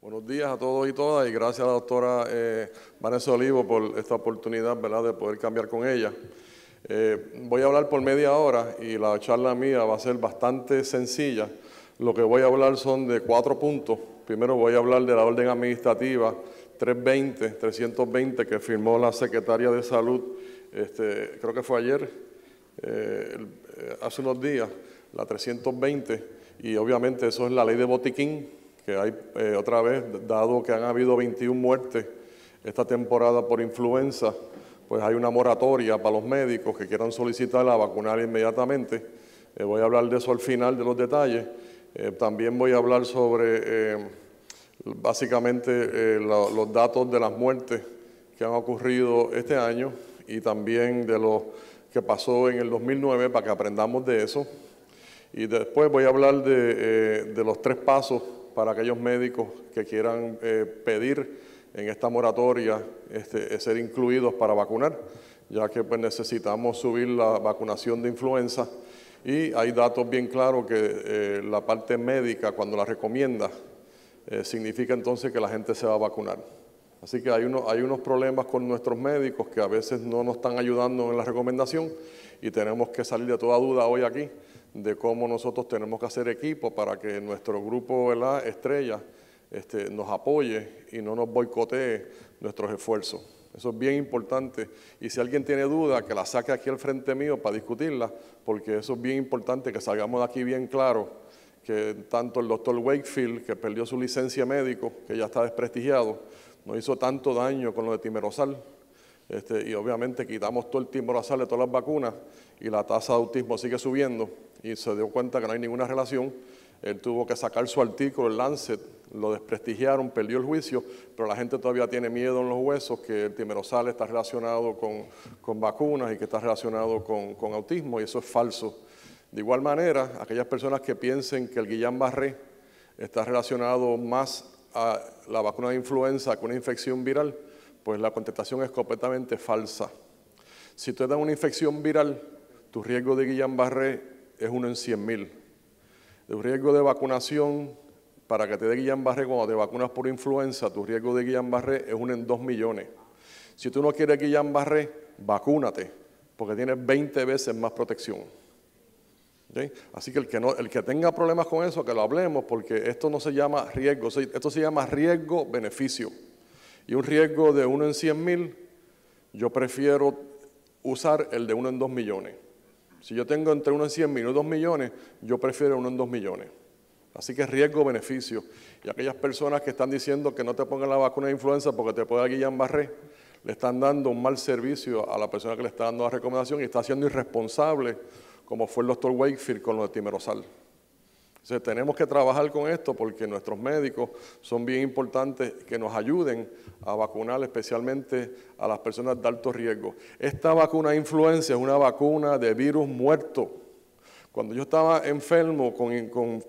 Buenos días a todos y todas y gracias a la doctora eh, Vanessa Olivo por esta oportunidad de poder cambiar con ella. Eh, voy a hablar por media hora y la charla mía va a ser bastante sencilla. Lo que voy a hablar son de cuatro puntos. Primero voy a hablar de la orden administrativa 320, 320 que firmó la secretaria de Salud, este, creo que fue ayer, eh, hace unos días, la 320, y obviamente eso es la ley de botiquín que hay eh, otra vez, dado que han habido 21 muertes esta temporada por influenza, pues hay una moratoria para los médicos que quieran solicitar a vacunar inmediatamente. Eh, voy a hablar de eso al final, de los detalles. Eh, también voy a hablar sobre básicamente los datos de las muertes que han ocurrido este año y también de lo que pasó en el 2009 para que aprendamos de eso. Y después voy a hablar de, de los tres pasos para aquellos médicos que quieran eh, pedir en esta moratoria este, eh, ser incluidos para vacunar, ya que pues, necesitamos subir la vacunación de influenza y hay datos bien claros que eh, la parte médica cuando la recomienda significa entonces que la gente se va a vacunar. Así que hay, hay unos problemas con nuestros médicos que a veces no nos están ayudando en la recomendación y tenemos que salir de toda duda hoy aquí de cómo nosotros tenemos que hacer equipo para que nuestro grupo la estrella este, nos apoye y no nos boicotee nuestros esfuerzos. Eso es bien importante. Y si alguien tiene duda, que la saque aquí al frente mío para discutirla, porque eso es bien importante, que salgamos de aquí bien claro, que tanto el doctor Wakefield, que perdió su licencia médico, que ya está desprestigiado, no hizo tanto daño con lo de Timerosal, este, y obviamente quitamos todo el timerosal de todas las vacunas y la tasa de autismo sigue subiendo y se dio cuenta que no hay ninguna relación. Él tuvo que sacar su artículo, el Lancet, lo desprestigiaron, perdió el juicio, pero la gente todavía tiene miedo en los huesos que el timerosal está relacionado con, vacunas y que está relacionado con, autismo, y eso es falso. De igual manera, aquellas personas que piensen que el Guillain-Barré está relacionado más a la vacuna de influenza con una infección viral, pues la contestación es completamente falsa. Si te dan una infección viral, tu riesgo de Guillain-Barré es uno en 100.000. El riesgo de vacunación para que te dé Guillain-Barré cuando te vacunas por influenza, tu riesgo de Guillain-Barré es uno en 2 millones. Si tú no quieres Guillain-Barré, vacúnate, porque tienes 20 veces más protección. Así que el que, el que tenga problemas con eso, que lo hablemos, porque esto no se llama riesgo, esto se llama riesgo-beneficio y un riesgo de uno en 100 mil, yo prefiero usar el de uno en 2 millones. Si yo tengo entre uno en 100 mil y 2 millones, yo prefiero uno en 2 millones. Así que riesgo-beneficio. Y aquellas personas que están diciendo que no te pongan la vacuna de influenza porque te puede dar Guillain-Barré, le están dando un mal servicio a la persona que le está dando la recomendación y está siendo irresponsable, como fue el doctor Wakefield con lo de timerosal. Entonces tenemos que trabajar con esto porque nuestros médicos son bien importantes que nos ayuden a vacunar especialmente a las personas de alto riesgo. Esta vacuna de influenza es una vacuna de virus muerto. Cuando yo estaba enfermo con, con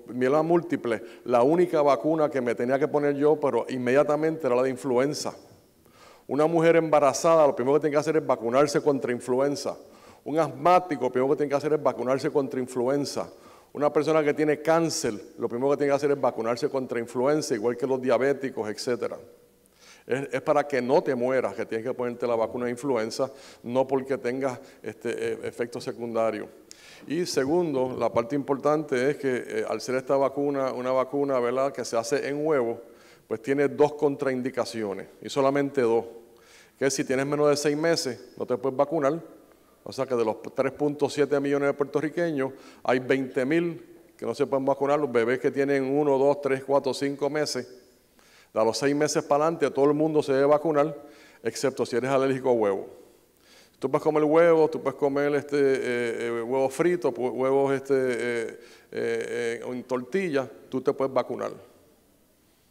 múltiple, la única vacuna que me tenía que poner yo, pero inmediatamente era la de influenza. Una mujer embarazada lo primero que tiene que hacer es vacunarse contra influenza. Un asmático lo primero que tiene que hacer es vacunarse contra influenza una persona que tiene cáncer, lo primero que tiene que hacer es vacunarse contra influenza, igual que los diabéticos, etc. Es, para que no te mueras que tienes que ponerte la vacuna de influenza, no porque tengas este, e, efectos secundarios. Y segundo, la parte importante es que eh, al ser esta vacuna, una vacuna ¿verdad? que se hace en huevo, pues tiene dos contraindicaciones, y solamente dos, que si tienes menos de seis meses no te puedes vacunar, o sea que de los 3.7 millones de puertorriqueños, hay 20.000 que no se pueden vacunar, los bebés que tienen 1, 2, 3, 4, 5 meses. De los 6 meses para adelante, todo el mundo se debe vacunar, excepto si eres alérgico a huevo. Tú puedes comer huevo, tú puedes comer este, eh, eh, huevos fritos, huevos este, eh, en tortilla, tú te puedes vacunar.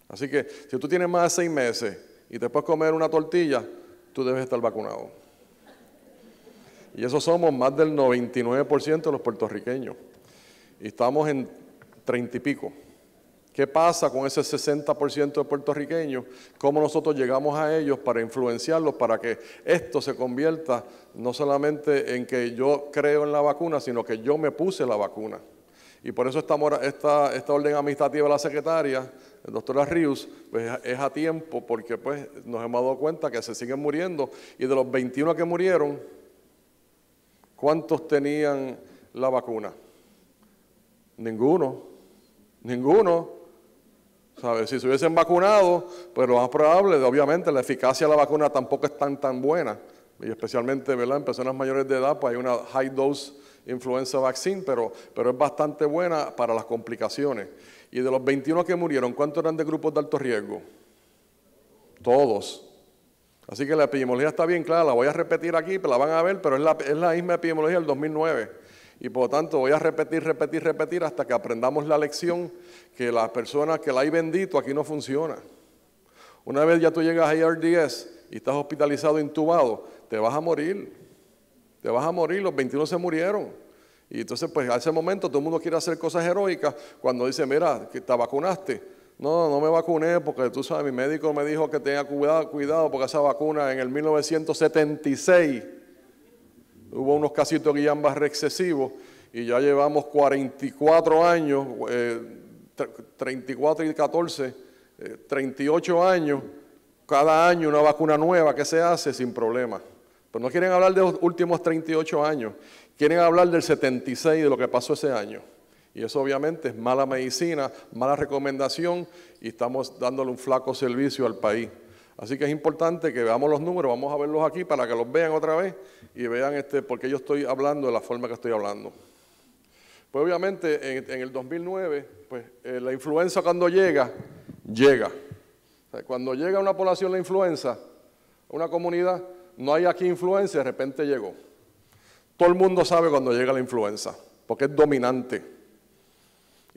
Así que si tú tienes más de 6 meses y te puedes comer una tortilla, tú debes estar vacunado. Y eso somos más del 99% de los puertorriqueños. Y estamos en 30 y pico. ¿Qué pasa con ese 60% de puertorriqueños? ¿Cómo nosotros llegamos a ellos para influenciarlos para que esto se convierta no solamente en que yo creo en la vacuna, sino que yo me puse la vacuna? Y por eso esta, orden administrativa de la secretaria, el doctora Ríos, pues, es a tiempo porque pues nos hemos dado cuenta que se siguen muriendo y de los 21 que murieron, ¿Cuántos tenían la vacuna? Ninguno. Ninguno. sabe Si se hubiesen vacunado, pues lo más probable, obviamente, la eficacia de la vacuna tampoco es tan, tan buena. Y especialmente, ¿verdad? En personas mayores de edad, pues hay una high dose influenza vaccine, pero, pero es bastante buena para las complicaciones. Y de los 21 que murieron, ¿cuántos eran de grupos de alto riesgo? Todos. Así que la epidemiología está bien clara, la voy a repetir aquí, pero la van a ver, pero es la, misma epidemiología del 2009. Y por lo tanto voy a repetir, repetir, repetir hasta que aprendamos la lección que las personas que la hay bendito aquí no funciona. Una vez ya tú llegas a IRDS y estás hospitalizado, intubado, te vas a morir. Te vas a morir, los 21 se murieron. Y entonces pues a ese momento todo el mundo quiere hacer cosas heroicas cuando dice, mira, que te vacunaste no, no me vacuné porque tú sabes, mi médico me dijo que tenga cuidado, cuidado, porque esa vacuna en el 1976 hubo unos casitos de reexcesivos reexcesivos y ya llevamos 44 años, 34 eh, y 14, 38 eh, años, cada año una vacuna nueva que se hace sin problema. Pero no quieren hablar de los últimos 38 años, quieren hablar del 76, de lo que pasó ese año. Y eso obviamente es mala medicina, mala recomendación y estamos dándole un flaco servicio al país. Así que es importante que veamos los números, vamos a verlos aquí para que los vean otra vez y vean este, por qué yo estoy hablando de la forma que estoy hablando. Pues obviamente en, el 2009, pues eh, la influenza cuando llega, llega. cuando llega a una población la influenza, una comunidad, no hay aquí influenza, de repente llegó. Todo el mundo sabe cuando llega la influenza, porque es dominante.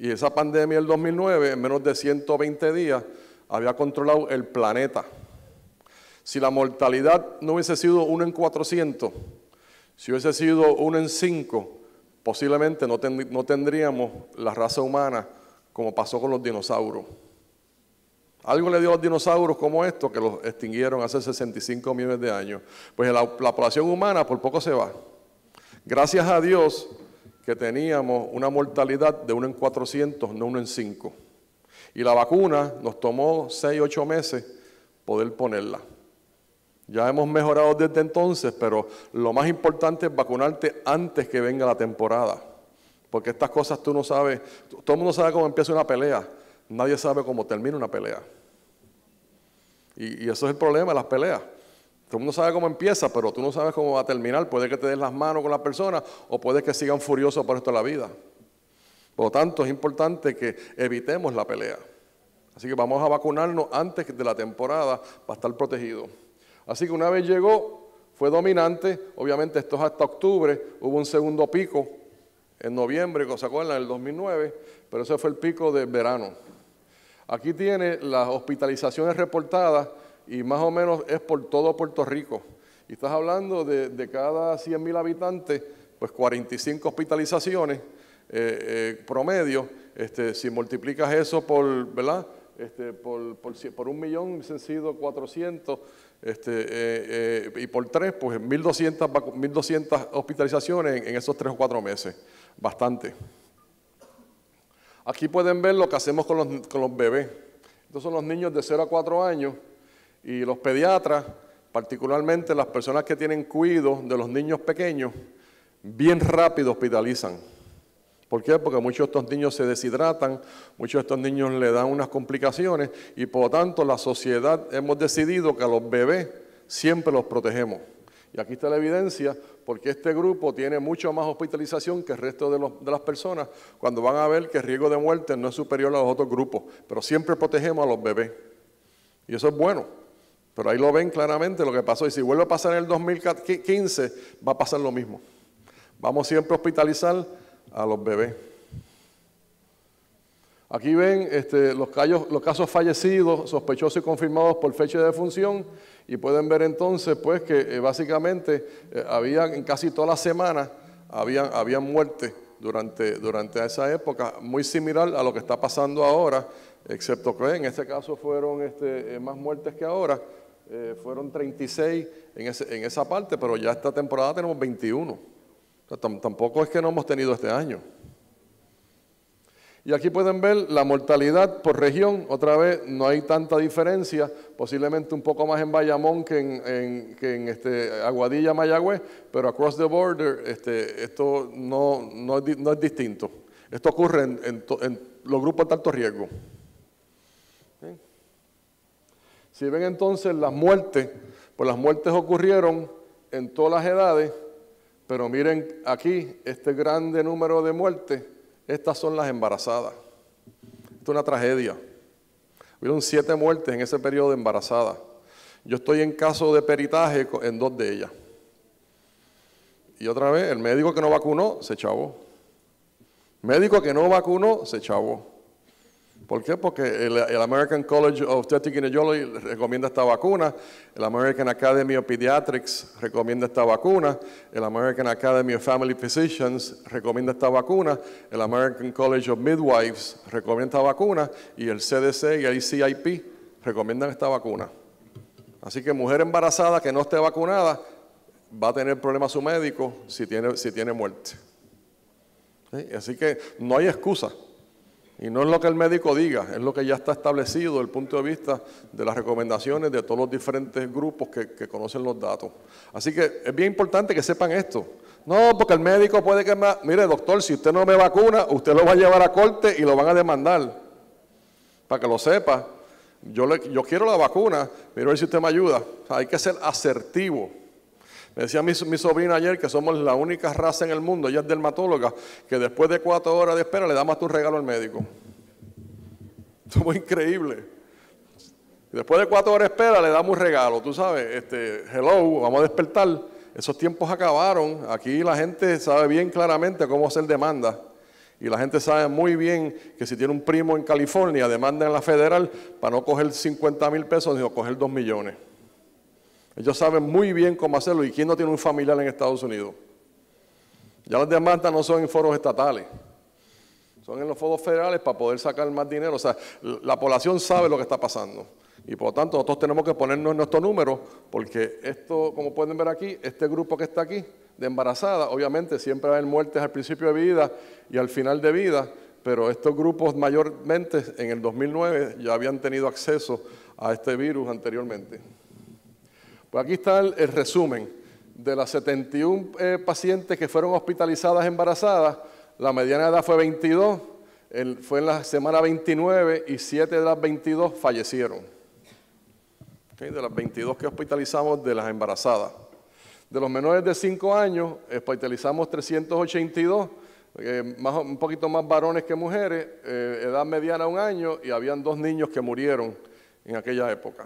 Y esa pandemia del 2009, en menos de 120 días, había controlado el planeta. Si la mortalidad no hubiese sido uno en 400, si hubiese sido uno en 5, posiblemente no, tendríamos la raza humana como pasó con los dinosaurios. Algo le dio a los dinosaurios como esto, que los extinguieron hace 65 millones de años. Pues la población humana por poco se va. Gracias a Dios, teníamos una mortalidad de uno en 400, no uno en 5. Y la vacuna nos tomó 6, 8 meses poder ponerla. Ya hemos mejorado desde entonces, pero lo más importante es vacunarte antes que venga la temporada. Porque estas cosas tú no sabes, todo el mundo sabe cómo empieza una pelea, nadie sabe cómo termina una pelea. Y, y eso es el problema de las peleas. Todo el mundo sabe cómo empieza, pero tú no sabes cómo va a terminar. Puede que te des las manos con la persona o puede que sigan furiosos por esto de la vida. Por lo tanto, es importante que evitemos la pelea. Así que vamos a vacunarnos antes de la temporada para estar protegidos. Así que una vez llegó, fue dominante. Obviamente, esto es hasta octubre. Hubo un segundo pico en noviembre, ¿se acuerdan? En el 2009. Pero ese fue el pico de verano. Aquí tiene las hospitalizaciones reportadas y más o menos es por todo Puerto Rico. Y estás hablando de, de cada 100.000 habitantes, pues 45 hospitalizaciones eh, eh, promedio. Este, si multiplicas eso por, ¿verdad? Este, por, un millón sido 400 este, eh, y por tres, pues 1200, 1.200 hospitalizaciones en, esos tres o cuatro meses, bastante. Aquí pueden ver lo que hacemos con los, con los bebés. Estos son los niños de 0 a 4 años y los pediatras, particularmente las personas que tienen cuidado de los niños pequeños, bien rápido hospitalizan. ¿Por qué? Porque muchos de estos niños se deshidratan, muchos de estos niños le dan unas complicaciones y por lo tanto la sociedad hemos decidido que a los bebés siempre los protegemos. Y aquí está la evidencia, porque este grupo tiene mucho más hospitalización que el resto de, de las personas cuando van a ver que el riesgo de muerte no es superior a los otros grupos, pero siempre protegemos a los bebés. Y eso es bueno. Pero ahí lo ven claramente lo que pasó. Y si vuelve a pasar en el 2015, va a pasar lo mismo. Vamos siempre a hospitalizar a los bebés. Aquí ven este, los, casos fallecidos, sospechosos y confirmados por fecha de defunción. Y pueden ver entonces pues, que eh, básicamente eh, había en casi todas las semanas habían, habían muerte durante, durante esa época, muy similar a lo que está pasando ahora, excepto que en este caso fueron este, eh, más muertes que ahora eh, fueron 36 en, en, esa parte, pero ya esta temporada tenemos 21. tampoco es que no hemos tenido este año. Y aquí pueden ver la mortalidad por región. Otra vez no hay tanta diferencia, posiblemente un poco más en Bayamón que en, que en este, Aguadilla, Mayagüez, pero across the border este, esto no, no, es distinto. Esto ocurre en, los grupos de alto riesgo. Si ven entonces las muertes, pues las muertes ocurrieron en todas las edades, pero miren aquí este grande número de muertes, estas son las embarazadas. Esto es una tragedia. Hubieron siete muertes en ese periodo de embarazadas. Yo estoy en caso de peritaje en dos de ellas. Y otra vez, el médico que no vacunó se chavó. Médico que no vacunó se chavó. ¿Por qué? Porque el, American College of Obstetric Gynecology recomienda esta vacuna, el American Academy of Pediatrics recomienda esta vacuna, el American Academy of Family Physicians recomienda esta vacuna, el American College of Midwives recomienda esta vacuna y el CDC y el e ICIP recomiendan esta vacuna. Así que mujer embarazada que no esté vacunada va a tener problemas su médico si tiene, si tiene muerte. Así que no hay excusa. Y no es lo que el médico diga, es lo que ya está establecido desde el punto de vista de las recomendaciones de todos los diferentes grupos que, conocen los datos. Así que es bien importante que sepan esto. No, porque el médico puede que me... Mire, doctor, si usted no me vacuna, usted lo va a llevar a corte y lo van a demandar. Para que lo sepa, yo, le, yo quiero la vacuna, pero a ver si usted me ayuda. hay que ser asertivo. Me decía mi, sobrina ayer que somos la única raza en el mundo, ella es dermatóloga, que después de cuatro horas de espera le damos tu regalo al médico. Somos increíble. Después de cuatro horas de espera le damos un regalo, tú sabes, este, hello, vamos a despertar. Esos tiempos acabaron. Aquí la gente sabe bien claramente cómo hacer demanda. Y la gente sabe muy bien que si tiene un primo en California, demanda en la federal para no coger 50 mil pesos, sino coger dos millones. Ellos saben muy bien cómo hacerlo. ¿Y quién no tiene un familiar en Estados Unidos? Ya las demandas no son en foros estatales, son en los foros federales para poder sacar más dinero. O sea, la población sabe lo que está pasando. Y por lo tanto, nosotros tenemos que ponernos nuestro número, porque esto, como pueden ver aquí, este grupo que está aquí, de embarazada, obviamente siempre va a haber muertes al principio de vida y al final de vida, pero estos grupos mayormente en el 2009 ya habían tenido acceso a este virus anteriormente. Pues aquí está el, resumen de las 71 eh, pacientes que fueron hospitalizadas embarazadas, la mediana edad fue 22, fue en la semana 29 y 7 de las 22 fallecieron. de las 22 que hospitalizamos de las embarazadas. De los menores de 5 años, hospitalizamos 382, eh, un poquito más varones que mujeres, eh, edad mediana un año y habían dos niños que murieron en aquella época.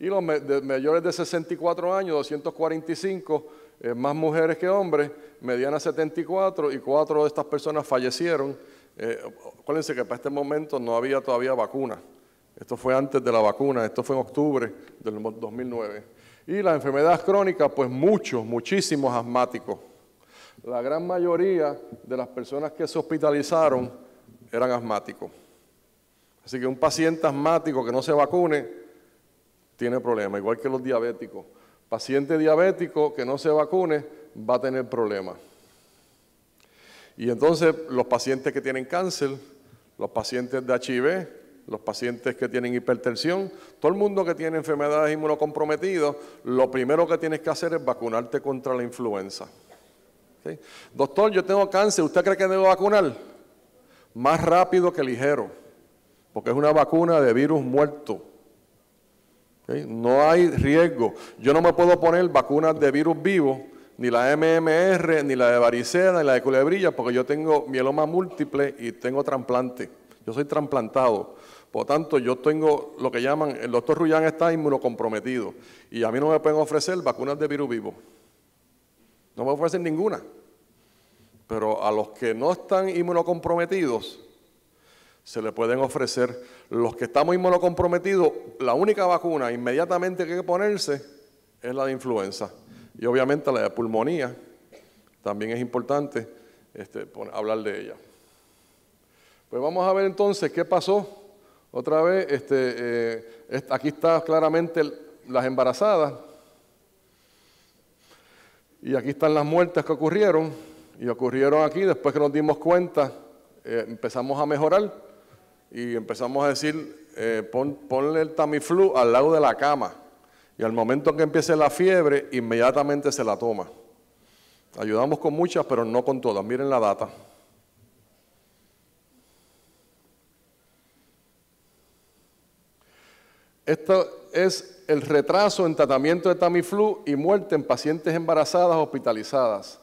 Y los mayores de 64 años, 245, eh, más mujeres que hombres, mediana 74 y cuatro de estas personas fallecieron. Eh, acuérdense que para este momento no había todavía vacuna. Esto fue antes de la vacuna, esto fue en octubre del 2009. Y las enfermedades crónicas, pues muchos, muchísimos asmáticos. La gran mayoría de las personas que se hospitalizaron eran asmáticos. Así que un paciente asmático que no se vacune tiene problemas, igual que los diabéticos. Paciente diabético que no se vacune va a tener problemas. Y entonces los pacientes que tienen cáncer, los pacientes de HIV, los pacientes que tienen hipertensión, todo el mundo que tiene enfermedades inmunocomprometidas, lo primero que tienes que hacer es vacunarte contra la influenza. Doctor, yo tengo cáncer, ¿usted cree que debo vacunar? Más rápido que ligero, porque es una vacuna de virus muerto. No hay riesgo. Yo no me puedo poner vacunas de virus vivo, ni la MMR, ni la de varicela, ni la de culebrilla, porque yo tengo mieloma múltiple y tengo trasplante. Yo soy trasplantado. Por lo tanto, yo tengo lo que llaman, el doctor Rullán está inmunocomprometido y a mí no me pueden ofrecer vacunas de virus vivo. No me ofrecen ninguna. Pero a los que no están inmunocomprometidos, se le pueden ofrecer. Los que estamos inmunocomprometidos, la única vacuna inmediatamente que hay que ponerse es la de influenza. Y obviamente la de pulmonía también es importante este, hablar de ella. Pues vamos a ver entonces qué pasó. Otra vez, este, eh, aquí están claramente las embarazadas. Y aquí están las muertes que ocurrieron. Y ocurrieron aquí, después que nos dimos cuenta, eh, empezamos a mejorar y empezamos a decir, eh, ponle el Tamiflu al lado de la cama. Y al momento que empiece la fiebre, inmediatamente se la toma. Ayudamos con muchas, pero no con todas. Miren la data. Esto es el retraso en tratamiento de Tamiflu y muerte en pacientes embarazadas hospitalizadas.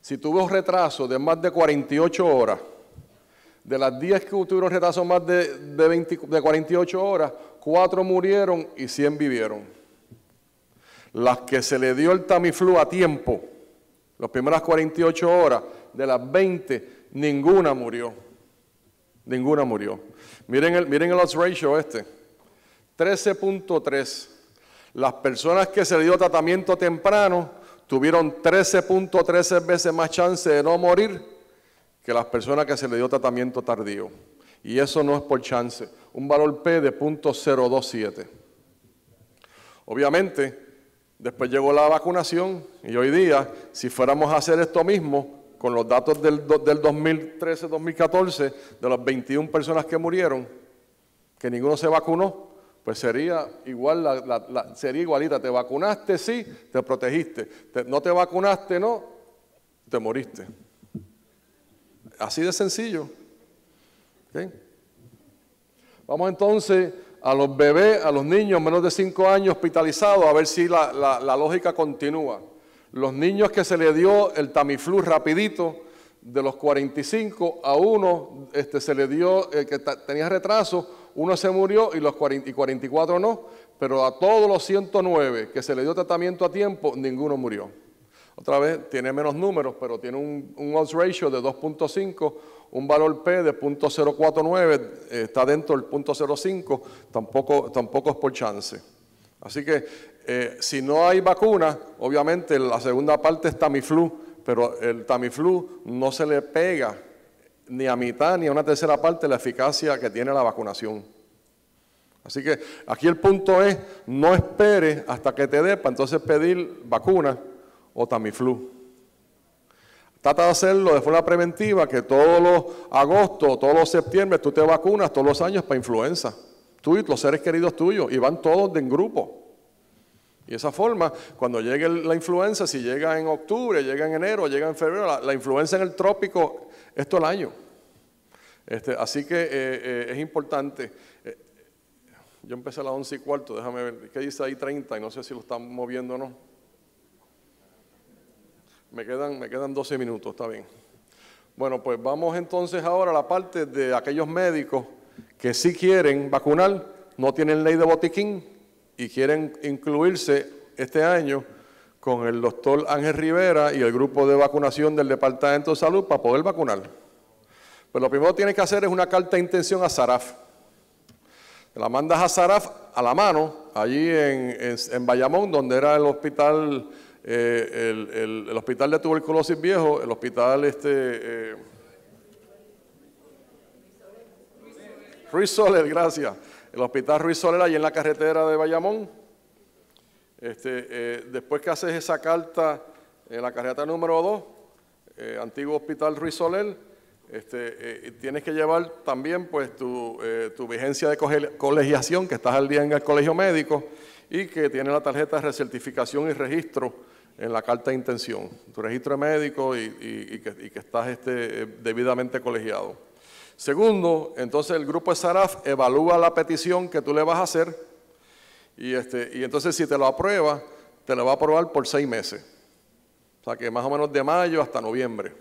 Si tuvo retraso de más de 48 horas, de las 10 que tuvieron retraso más de, de, 48 horas, 4 murieron y 100 vivieron. Las que se le dio el Tamiflu a tiempo, las primeras 48 horas, de las 20, ninguna murió. Ninguna murió. Miren el, miren el ratio este. 13.3. Las personas que se le dio tratamiento temprano tuvieron 13.13 veces más chance de no morir que las personas que se le dio tratamiento tardío. Y eso no es por chance. Un valor P de 0.027. Obviamente, después llegó la vacunación y hoy día, si fuéramos a hacer esto mismo, con los datos del, 2013-2014, de las 21 personas que murieron, que ninguno se vacunó, pues sería igual, sería igualita. Te vacunaste, sí, te protegiste. no te vacunaste, no, te moriste. Así de sencillo. Vamos entonces a los bebés, a los niños menos de 5 años hospitalizados, a ver si la, lógica continúa. Los niños que se le dio el Tamiflu rapidito, de los 45 a uno este, se le dio, el eh, que tenía retraso, uno se murió y los 40, y 44 no, pero a todos los 109 que se le dio tratamiento a tiempo, ninguno murió. Otra vez, tiene menos números, pero tiene un, odds ratio de 2.5, un valor P de 0.049, eh, está dentro del 0.05, tampoco, tampoco es por chance. Así que eh, si no hay vacuna, obviamente la segunda parte es Tamiflu, pero el Tamiflu no se le pega ni a mitad ni a una tercera parte la eficacia que tiene la vacunación. Así que aquí el punto es, no espere hasta que te dé para entonces pedir vacuna o Tamiflu. Trata de hacerlo de forma preventiva, que todos los agosto, todos los septiembre, tú te vacunas todos los años para influenza. Tú y los seres queridos tuyos, y van todos de en grupo. Y esa forma, cuando llegue la influenza, si llega en octubre, llega en enero, llega en febrero, la, influenza en el trópico es el año. Este, así que eh, eh, es importante. Eh, yo empecé a las once y cuarto, déjame ver, ¿qué dice ahí 30? Y no sé si lo están moviendo o no. Me quedan, me quedan 12 minutos, está bien. Bueno, pues vamos entonces ahora a la parte de aquellos médicos que sí quieren vacunar, no tienen ley de botiquín y quieren incluirse este año con el doctor Ángel Rivera y el grupo de vacunación del Departamento de Salud para poder vacunar. Pues lo primero que tienen que hacer es una carta de intención a Saraf. La mandas a Saraf a la mano, allí en, en, en Bayamón, donde era el hospital eh, el, hospital de tuberculosis viejo, el hospital este... Eh, Ruiz Soler, gracias. El hospital Ruiz Soler, ahí en la carretera de Bayamón. Este, eh, después que haces esa carta en la carretera número 2, antiguo hospital Ruiz Soler, este, tienes que llevar también pues, tu, tu vigencia de colegiación, que estás al día en el colegio médico, y que tiene la tarjeta de recertificación y registro en la carta de intención, tu registro de médico y, que, estás este, eh, debidamente colegiado. Segundo, entonces el grupo de SARAF evalúa la petición que tú le vas a hacer y, este, y entonces si te lo aprueba, te lo va a aprobar por seis meses. O sea que más o menos de mayo hasta noviembre.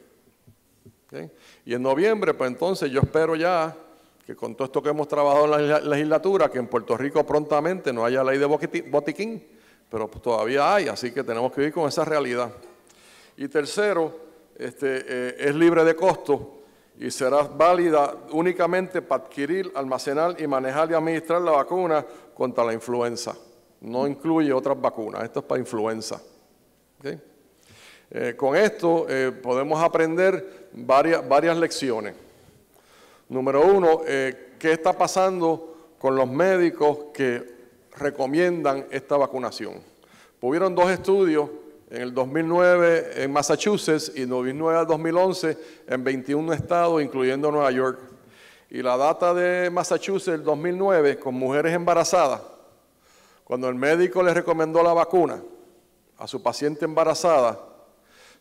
Y en noviembre, pues entonces yo espero ya que con todo esto que hemos trabajado en la legislatura, que en Puerto Rico prontamente no haya ley de botiquín pero todavía hay, así que tenemos que vivir con esa realidad. Y tercero, este, eh, es libre de costo y será válida únicamente para adquirir, almacenar y manejar y administrar la vacuna contra la influenza. No incluye otras vacunas, esto es para influenza. Eh, con esto eh, podemos aprender varias, varias, lecciones. Número uno, ¿qué está pasando con los médicos que recomiendan esta vacunación. Hubieron dos estudios en el 2009 en Massachusetts y 2009 al 2011 en 21 estados, incluyendo Nueva York. Y la data de Massachusetts del 2009 con mujeres embarazadas, cuando el médico le recomendó la vacuna a su paciente embarazada,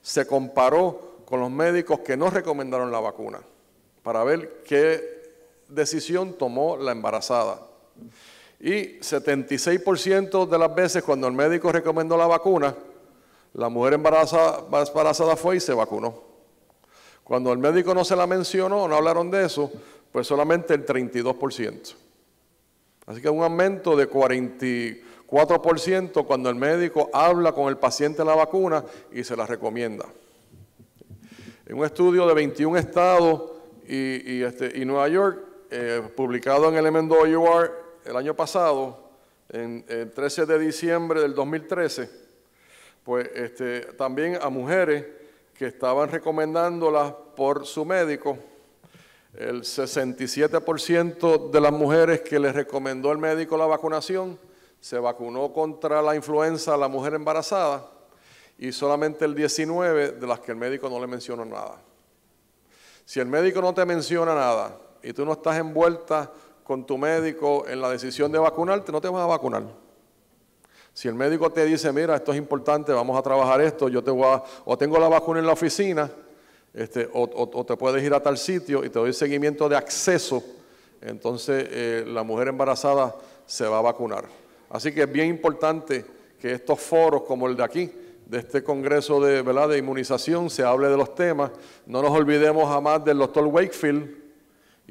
se comparó con los médicos que no recomendaron la vacuna para ver qué decisión tomó la embarazada. Y 76% de las veces cuando el médico recomendó la vacuna, la mujer embarazada, fue y se vacunó. Cuando el médico no se la mencionó, no hablaron de eso, pues solamente el 32%. Así que un aumento de 44% cuando el médico habla con el paciente la vacuna y se la recomienda. En un estudio de 21 estados este, y, Nueva York, eh, publicado en el UR, el año pasado, en el 13 de diciembre del 2013, pues este, también a mujeres que estaban recomendándolas por su médico. El 67% de las mujeres que les recomendó el médico la vacunación se vacunó contra la influenza a la mujer embarazada y solamente el 19 de las que el médico no le mencionó nada. Si el médico no te menciona nada y tú no estás envuelta con tu médico en la decisión de vacunarte, no te vas a vacunar. Si el médico te dice, mira, esto es importante, vamos a trabajar esto, yo te voy a, o tengo la vacuna en la oficina, este, o, te puedes ir a tal sitio y te doy seguimiento de acceso, entonces eh, la mujer embarazada se va a vacunar. Así que es bien importante que estos foros como el de aquí, de este Congreso de, ¿verdad? de Inmunización, se hable de los temas. No nos olvidemos jamás del doctor Wakefield,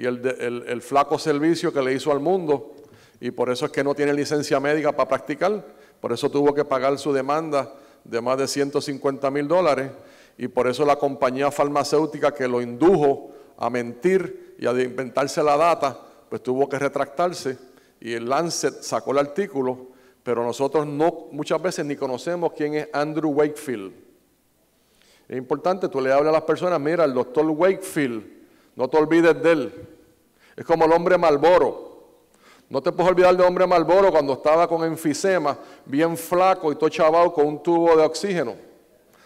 y el, flaco servicio que le hizo al mundo, y por eso es que no tiene licencia médica para practicar, por eso tuvo que pagar su demanda de más de 150 mil dólares, y por eso la compañía farmacéutica que lo indujo a mentir y a inventarse la data, pues tuvo que retractarse, y el Lancet sacó el artículo, pero nosotros no, muchas veces ni conocemos quién es Andrew Wakefield. Es importante, tú le hablas a las personas, mira, el doctor Wakefield, no te olvides de él. Es como el hombre Malboro. No te puedes olvidar del hombre Malboro cuando estaba con enfisema, bien flaco y todo chavado con un tubo de oxígeno.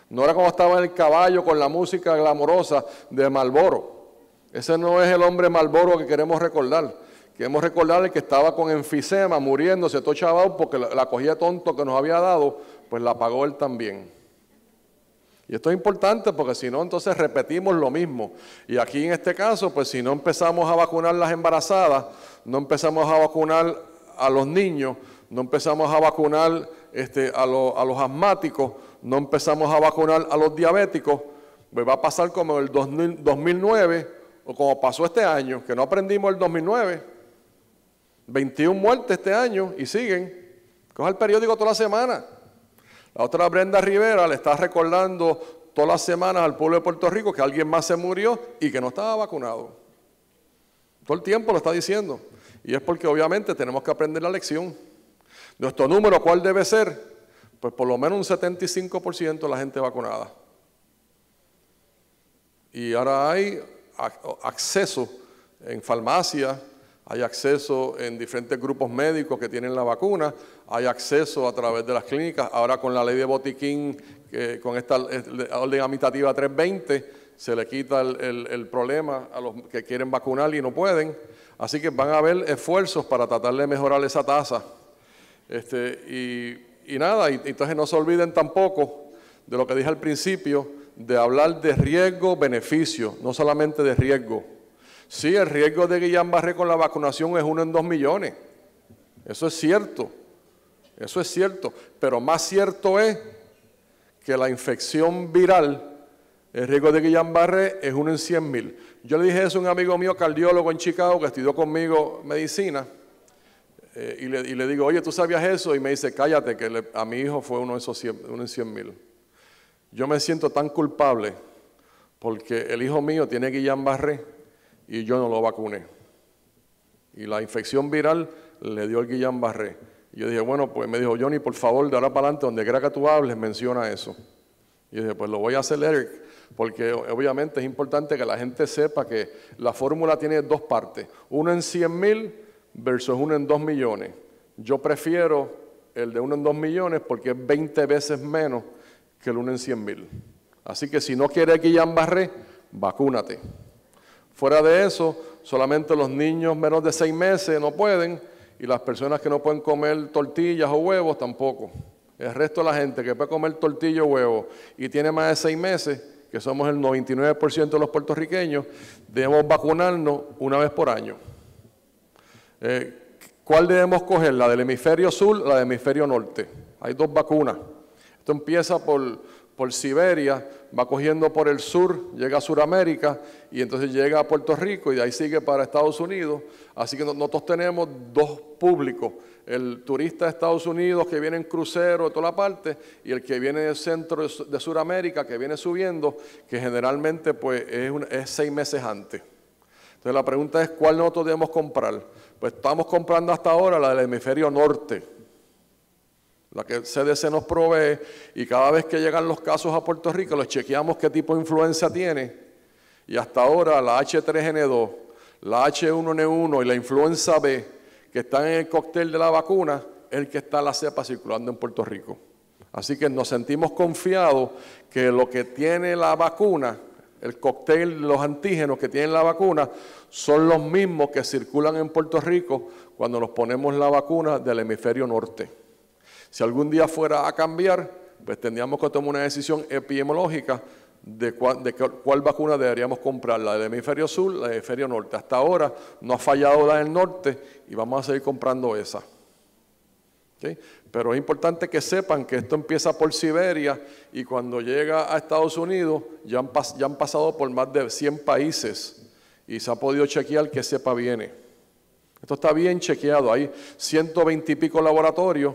No era como estaba en el caballo con la música glamorosa de Marlboro, Ese no es el hombre Malboro que queremos recordar. Queremos recordar el que estaba con enfisema, muriéndose, todo chavado, porque la, la cogía tonto que nos había dado, pues la pagó él también. Y esto es importante porque si no, entonces repetimos lo mismo. Y aquí en este caso, pues si no empezamos a vacunar las embarazadas, no empezamos a vacunar a los niños, no empezamos a vacunar este, a, los asmáticos, no empezamos a vacunar a los diabéticos, pues va a pasar como el 2009 o como pasó este año, que no aprendimos el 2009. 21 muertes este año y siguen. Coge el periódico toda la semana. La otra Brenda Rivera le está recordando todas las semanas al pueblo de Puerto Rico que alguien más se murió y que no estaba vacunado. Todo el tiempo lo está diciendo. Y es porque obviamente tenemos que aprender la lección. Nuestro número, ¿cuál debe ser? Pues por lo menos un 75% de la gente vacunada. Y ahora hay acceso en farmacias hay acceso en diferentes grupos médicos que tienen la vacuna, hay acceso a través de las clínicas. Ahora con la ley de botiquín, con esta orden amitativa 320, se le quita el, problema a los que quieren vacunar y no pueden. Así que van a haber esfuerzos para tratar de mejorar esa tasa. Este, y, y, nada, entonces no se olviden tampoco de lo que dije al principio, de hablar de riesgo-beneficio, no solamente de riesgo. Sí, el riesgo de Guillain-Barré con la vacunación es uno en dos millones. Eso es cierto. Eso es cierto. Pero más cierto es que la infección viral, el riesgo de Guillain-Barré es uno en cien mil. Yo le dije eso a un amigo mío cardiólogo en Chicago que estudió conmigo medicina. Eh, y, le, digo, oye, ¿tú sabías eso? Y me dice, cállate, que a mi hijo fue uno, esos en cien mil. Yo me siento tan culpable porque el hijo mío tiene Guillain-Barré y yo no lo vacuné. Y la infección viral le dio el Guillán Barré. Y yo dije, bueno, pues me dijo, Johnny, por favor, de ahora para adelante, donde quiera que tú hables, menciona eso. Y yo dije, pues lo voy a hacer, Eric, porque obviamente es importante que la gente sepa que la fórmula tiene dos partes, uno en 100 mil versus uno en 2 millones. Yo prefiero el de uno en 2 millones porque es 20 veces menos que el uno en 100 mil. Así que si no quiere Guillán Barré, vacúnate. Fuera de eso, solamente los niños menos de seis meses no pueden y las personas que no pueden comer tortillas o huevos tampoco. El resto de la gente que puede comer tortillas o huevos y tiene más de seis meses, que somos el 99% de los puertorriqueños, debemos vacunarnos una vez por año. Eh, ¿Cuál debemos coger? ¿La del hemisferio sur o la del hemisferio norte? Hay dos vacunas. Esto empieza por, por Siberia, va cogiendo por el sur, llega a Sudamérica y entonces llega a Puerto Rico y de ahí sigue para Estados Unidos. Así que nosotros tenemos dos públicos, el turista de Estados Unidos que viene en crucero de toda la parte y el que viene del centro de Sudamérica que viene subiendo, que generalmente pues es, un, es seis meses antes. Entonces la pregunta es, ¿cuál nosotros debemos comprar? Pues estamos comprando hasta ahora la del hemisferio norte la que CDC nos provee, y cada vez que llegan los casos a Puerto Rico, los chequeamos qué tipo de influenza tiene, y hasta ahora la H3N2, la H1N1 y la influenza B, que están en el cóctel de la vacuna, es el que está la cepa circulando en Puerto Rico. Así que nos sentimos confiados que lo que tiene la vacuna, el cóctel, los antígenos que tiene la vacuna, son los mismos que circulan en Puerto Rico cuando nos ponemos la vacuna del hemisferio norte. Si algún día fuera a cambiar, pues tendríamos que tomar una decisión epidemiológica de cuál, vacuna deberíamos comprar, la del hemisferio sur, la del hemisferio norte. Hasta ahora no ha fallado la del norte y vamos a seguir comprando esa. Pero es importante que sepan que esto empieza por Siberia y cuando llega a Estados Unidos ya han, pasado por más de 100 países y se ha podido chequear que sepa viene. Esto está bien chequeado, hay 120 y pico laboratorios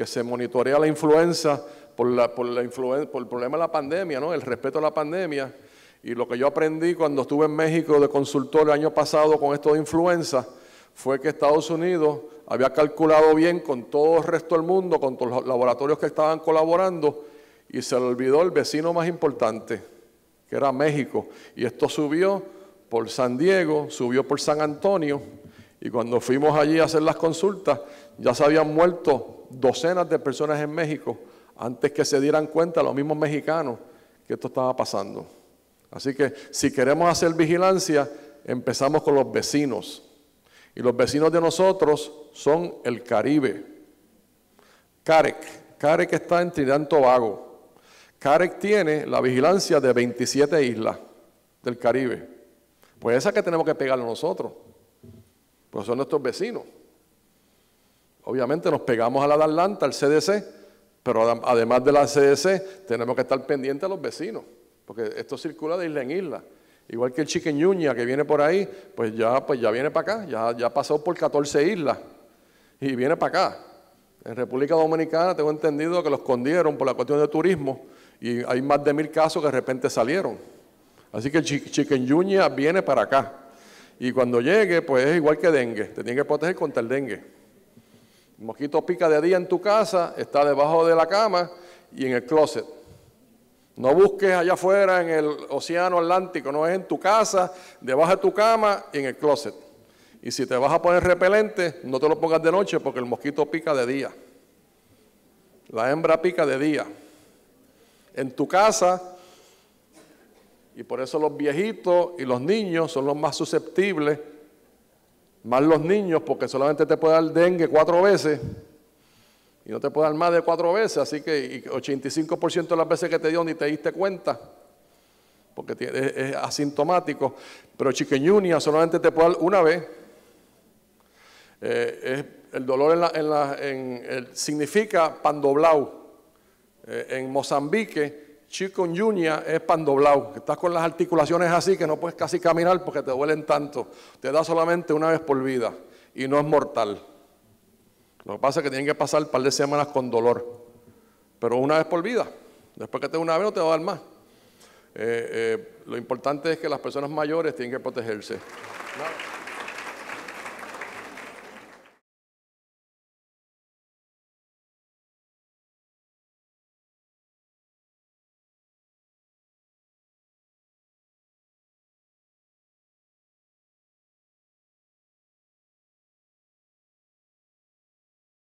que se monitorea la influenza por, la, por, el problema de la pandemia, ¿no? el respeto a la pandemia. Y lo que yo aprendí cuando estuve en México de consultor el año pasado con esto de influenza fue que Estados Unidos había calculado bien con todo el resto del mundo, con todos los laboratorios que estaban colaborando, y se le olvidó el vecino más importante, que era México. Y esto subió por San Diego, subió por San Antonio, y cuando fuimos allí a hacer las consultas, ya se habían muerto docenas de personas en México antes que se dieran cuenta los mismos mexicanos que esto estaba pasando. Así que si queremos hacer vigilancia, empezamos con los vecinos. Y los vecinos de nosotros son el Caribe. Carec. Carec está en Trinidad y Tobago. Carec tiene la vigilancia de 27 islas del Caribe. Pues esa que tenemos que pegarle nosotros. Pues son nuestros vecinos. Obviamente nos pegamos a la de Atlanta, al CDC, pero además de la CDC tenemos que estar pendientes a los vecinos, porque esto circula de isla en isla. Igual que el chiqueñuña que viene por ahí, pues ya, pues ya viene para acá, ya, ya pasó por 14 islas y viene para acá. En República Dominicana tengo entendido que lo escondieron por la cuestión de turismo y hay más de mil casos que de repente salieron. Así que el chiqueñuña viene para acá. Y cuando llegue, pues es igual que dengue, te tienen que proteger contra el dengue. El mosquito pica de día en tu casa, está debajo de la cama y en el closet. No busques allá afuera en el océano Atlántico, no es en tu casa, debajo de tu cama y en el closet. Y si te vas a poner repelente, no te lo pongas de noche porque el mosquito pica de día. La hembra pica de día. En tu casa, y por eso los viejitos y los niños son los más susceptibles más los niños, porque solamente te puede dar dengue cuatro veces y no te puede dar más de cuatro veces, así que 85% de las veces que te dio ni te diste cuenta, porque es asintomático, pero chiqueñunia solamente te puede dar una vez. Eh, el dolor en la, en la, significa pandoblau eh, en Mozambique Chico chikungunya es pandoblao, que estás con las articulaciones así que no puedes casi caminar porque te duelen tanto. Te da solamente una vez por vida y no es mortal. Lo que pasa es que tienen que pasar un par de semanas con dolor, pero una vez por vida. Después que te una vez no te va a dar más. Eh, eh, lo importante es que las personas mayores tienen que protegerse.